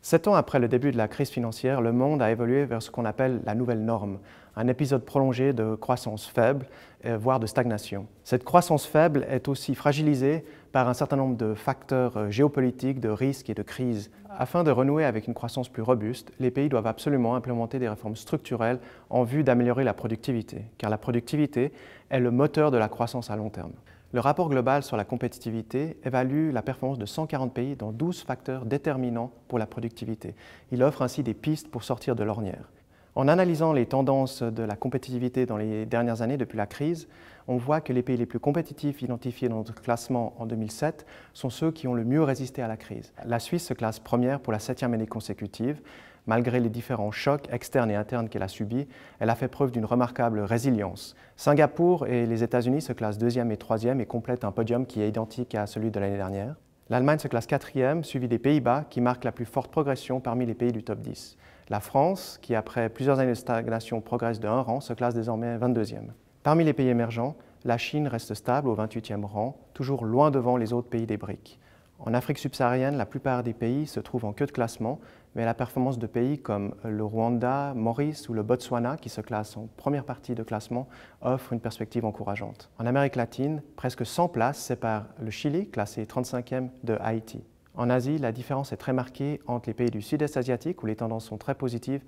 Sept ans après le début de la crise financière, le monde a évolué vers ce qu'on appelle la nouvelle norme, un épisode prolongé de croissance faible, euh, voire de stagnation. Cette croissance faible est aussi fragilisée par un certain nombre de facteurs euh, géopolitiques, de risques et de crises. Afin de renouer avec une croissance plus robuste, les pays doivent absolument implémenter des réformes structurelles en vue d'améliorer la productivité, car la productivité est le moteur de la croissance à long terme. Le rapport global sur la compétitivité évalue la performance de 140 pays dans 12 facteurs déterminants pour la productivité. Il offre ainsi des pistes pour sortir de l'ornière. En analysant les tendances de la compétitivité dans les dernières années depuis la crise, on voit que les pays les plus compétitifs identifiés dans notre classement en 2007 sont ceux qui ont le mieux résisté à la crise. La Suisse se classe première pour la septième année consécutive. Malgré les différents chocs externes et internes qu'elle a subis, elle a fait preuve d'une remarquable résilience. Singapour et les États-Unis se classent deuxième et troisième et complètent un podium qui est identique à celui de l'année dernière. L'Allemagne se classe quatrième, suivie des Pays-Bas, qui marquent la plus forte progression parmi les pays du top 10. La France, qui après plusieurs années de stagnation progresse de 1 rang, se classe désormais 22e. Parmi les pays émergents, la Chine reste stable au 28e rang, toujours loin devant les autres pays des BRIC. En Afrique subsaharienne, la plupart des pays se trouvent en queue de classement, mais la performance de pays comme le Rwanda, Maurice ou le Botswana, qui se classent en première partie de classement, offre une perspective encourageante. En Amérique latine, presque 100 places séparent le Chili, classé 35e, de Haïti. En Asie, la différence est très marquée entre les pays du sud-est asiatique, où les tendances sont très positives,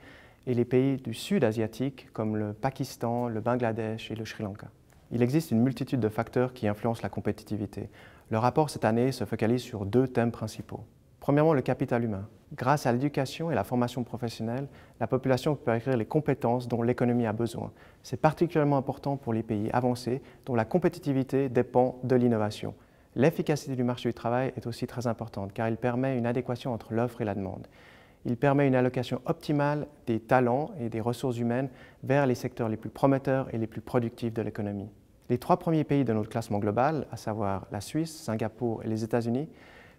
et les pays du sud asiatique, comme le Pakistan, le Bangladesh et le Sri Lanka. Il existe une multitude de facteurs qui influencent la compétitivité. Le rapport cette année se focalise sur deux thèmes principaux. Premièrement, le capital humain. Grâce à l'éducation et la formation professionnelle, la population peut acquérir les compétences dont l'économie a besoin. C'est particulièrement important pour les pays avancés dont la compétitivité dépend de l'innovation. L'efficacité du marché du travail est aussi très importante car il permet une adéquation entre l'offre et la demande. Il permet une allocation optimale des talents et des ressources humaines vers les secteurs les plus prometteurs et les plus productifs de l'économie. Les trois premiers pays de notre classement global, à savoir la Suisse, Singapour et les États-Unis,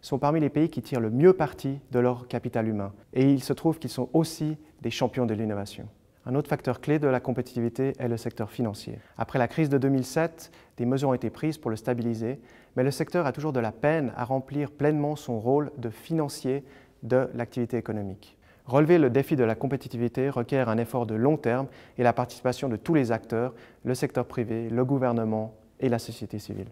sont parmi les pays qui tirent le mieux parti de leur capital humain. Et il se trouve qu'ils sont aussi des champions de l'innovation. Un autre facteur clé de la compétitivité est le secteur financier. Après la crise de 2007, des mesures ont été prises pour le stabiliser, mais le secteur a toujours de la peine à remplir pleinement son rôle de financier de l'activité économique. Relever le défi de la compétitivité requiert un effort de long terme et la participation de tous les acteurs, le secteur privé, le gouvernement et la société civile.